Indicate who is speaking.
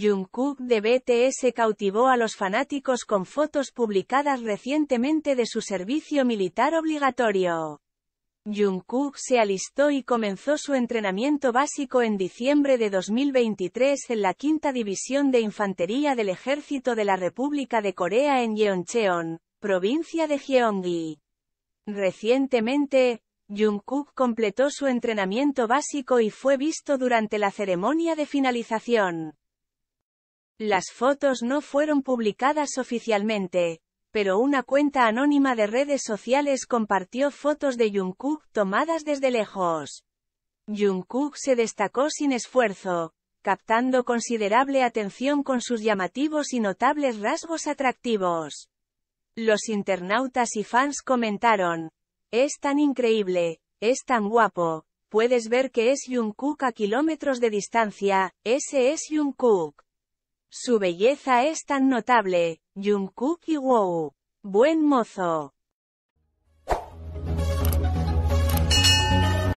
Speaker 1: Jungkook de BTS cautivó a los fanáticos con fotos publicadas recientemente de su servicio militar obligatorio. Jungkook se alistó y comenzó su entrenamiento básico en diciembre de 2023 en la quinta división de infantería del Ejército de la República de Corea en Yeoncheon, provincia de Gyeonggi. Recientemente, Jungkook completó su entrenamiento básico y fue visto durante la ceremonia de finalización. Las fotos no fueron publicadas oficialmente, pero una cuenta anónima de redes sociales compartió fotos de Jungkook tomadas desde lejos. Jungkook se destacó sin esfuerzo, captando considerable atención con sus llamativos y notables rasgos atractivos. Los internautas y fans comentaron, es tan increíble, es tan guapo, puedes ver que es Jungkook a kilómetros de distancia, ese es Jungkook. Su belleza es tan notable, Jungkook y Wow. Buen mozo.